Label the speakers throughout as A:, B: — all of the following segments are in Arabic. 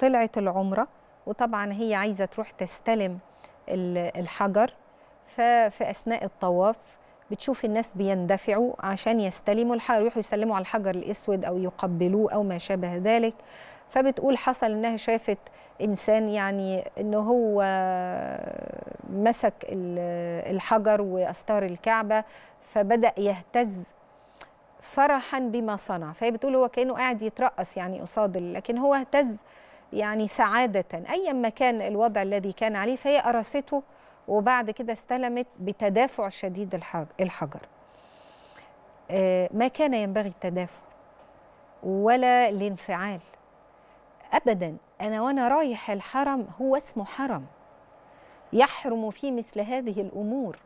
A: طلعت العمره وطبعا هي عايزه تروح تستلم الحجر ففي اثناء الطواف بتشوف الناس بيندفعوا عشان يستلموا الحجر يروحوا يسلموا على الحجر الاسود او يقبلوه او ما شابه ذلك فبتقول حصل انها شافت انسان يعني ان هو مسك الحجر واستار الكعبه فبدا يهتز فرحا بما صنع فهي بتقول هو كانه قاعد يترقص يعني قصاد لكن هو اهتز يعني سعادة أيا ما كان الوضع الذي كان عليه فهي أرسته وبعد كده استلمت بتدافع شديد الحجر آه، ما كان ينبغي التدافع ولا الانفعال أبدا أنا وأنا رايح الحرم هو اسمه حرم يحرم فيه مثل هذه الأمور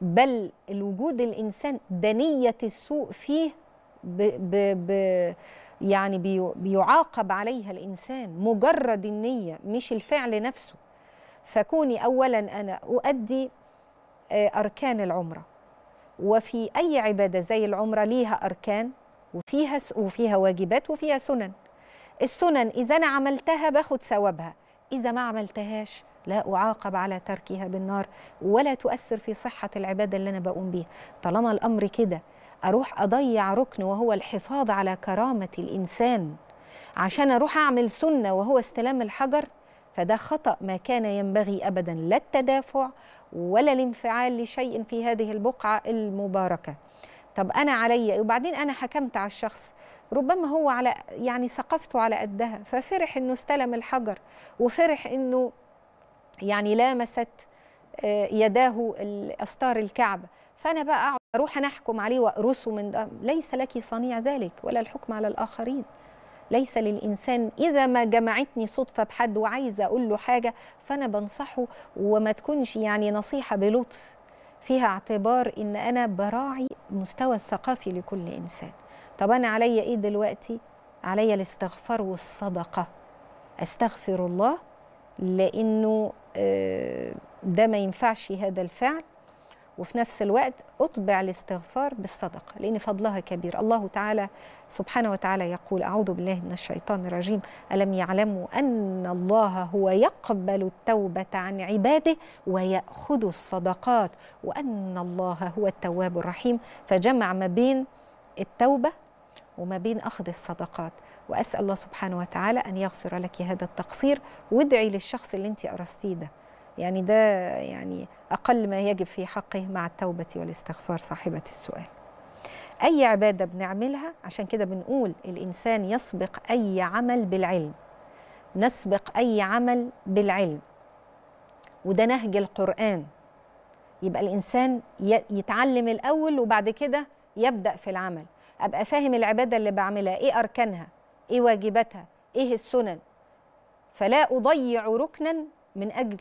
A: بل الوجود الإنسان دنية السوء فيه ب ب ب يعني بيعاقب عليها الإنسان مجرد النية مش الفعل نفسه فكوني أولا أنا أؤدي آه، أركان العمرة وفي أي عبادة زي العمرة ليها أركان وفيها وفيها واجبات وفيها سنن السنن إذا أنا عملتها باخد ثوابها إذا ما عملتهاش لا أعاقب على تركها بالنار ولا تؤثر في صحة العبادة اللي أنا بقوم بيها طالما الأمر كده اروح اضيع ركن وهو الحفاظ على كرامه الانسان عشان اروح اعمل سنه وهو استلام الحجر فده خطا ما كان ينبغي ابدا لا التدافع ولا الانفعال لشيء في هذه البقعه المباركه طب انا عليا وبعدين انا حكمت على الشخص ربما هو على يعني ثقافته على قدها ففرح انه استلم الحجر وفرح انه يعني لامست آه، يداه استار الكعبه فانا بقى اروح انا احكم عليه وأقرسه من ده. ليس لك صنيع ذلك ولا الحكم على الاخرين ليس للإنسان إذا ما جمعتني صدفة بحد وعايزة أقول له حاجة فأنا بنصحه وما تكونش يعني نصيحة بلطف فيها اعتبار إن أنا براعي مستوى الثقافي لكل إنسان طب أنا عليا إيه دلوقتي؟ عليا الاستغفار والصدقة أستغفر الله لأنه آه، ده ما ينفعش هذا الفعل وفي نفس الوقت أطبع الاستغفار بالصدقة لأن فضلها كبير الله تعالى سبحانه وتعالى يقول أعوذ بالله من الشيطان الرجيم ألم يعلموا أن الله هو يقبل التوبة عن عباده ويأخذ الصدقات وأن الله هو التواب الرحيم فجمع ما بين التوبة وما بين أخذ الصدقات وأسأل الله سبحانه وتعالى أن يغفر لك هذا التقصير وادعي للشخص اللي أنت أرستيه ده يعني ده يعني أقل ما يجب في حقه مع التوبة والاستغفار صاحبة السؤال أي عبادة بنعملها عشان كده بنقول الإنسان يسبق أي عمل بالعلم نسبق أي عمل بالعلم وده نهج القرآن يبقى الإنسان يتعلم الأول وبعد كده يبدأ في العمل أبقى فاهم العبادة اللي بعملها إيه أركانها إيه واجباتها إيه السنن فلا أضيع ركنا من أجل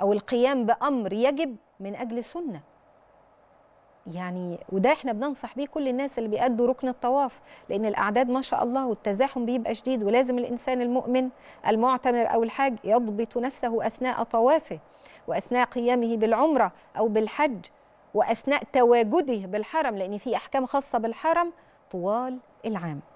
A: او القيام بامر يجب من اجل سنه يعني وده احنا بننصح بيه كل الناس اللي بيأدوا ركن الطواف لان الاعداد ما شاء الله والتزاحم بيبقى شديد ولازم الانسان المؤمن المعتمر او الحاج يضبط نفسه اثناء طوافه واثناء قيامه بالعمره او بالحج واثناء تواجده بالحرم لان في احكام خاصه بالحرم طوال العام